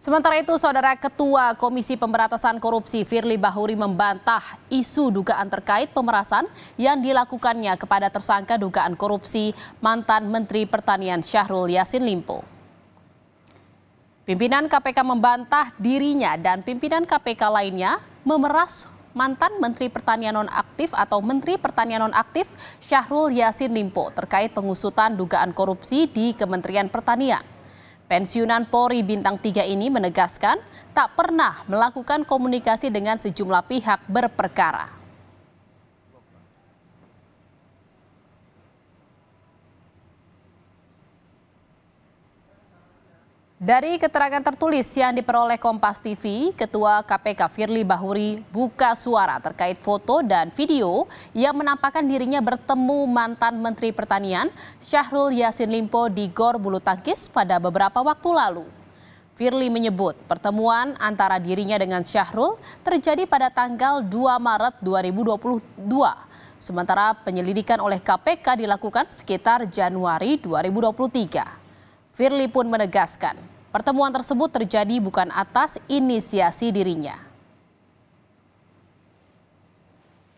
Sementara itu, Saudara Ketua Komisi Pemberantasan Korupsi Firly Bahuri membantah isu dugaan terkait pemerasan yang dilakukannya kepada tersangka dugaan korupsi mantan Menteri Pertanian Syahrul Yassin Limpo. Pimpinan KPK membantah dirinya dan pimpinan KPK lainnya memeras mantan Menteri Pertanian Nonaktif atau Menteri Pertanian Nonaktif Syahrul Yassin Limpo terkait pengusutan dugaan korupsi di Kementerian Pertanian. Pensiunan Polri Bintang 3 ini menegaskan tak pernah melakukan komunikasi dengan sejumlah pihak berperkara. Dari keterangan tertulis yang diperoleh Kompas TV, Ketua KPK Firly Bahuri buka suara terkait foto dan video yang menampakkan dirinya bertemu mantan Menteri Pertanian Syahrul Yasin Limpo di Gor Bulu Tangkis pada beberapa waktu lalu. Firly menyebut pertemuan antara dirinya dengan Syahrul terjadi pada tanggal 2 Maret 2022. Sementara penyelidikan oleh KPK dilakukan sekitar Januari 2023. Firly pun menegaskan pertemuan tersebut terjadi bukan atas inisiasi dirinya.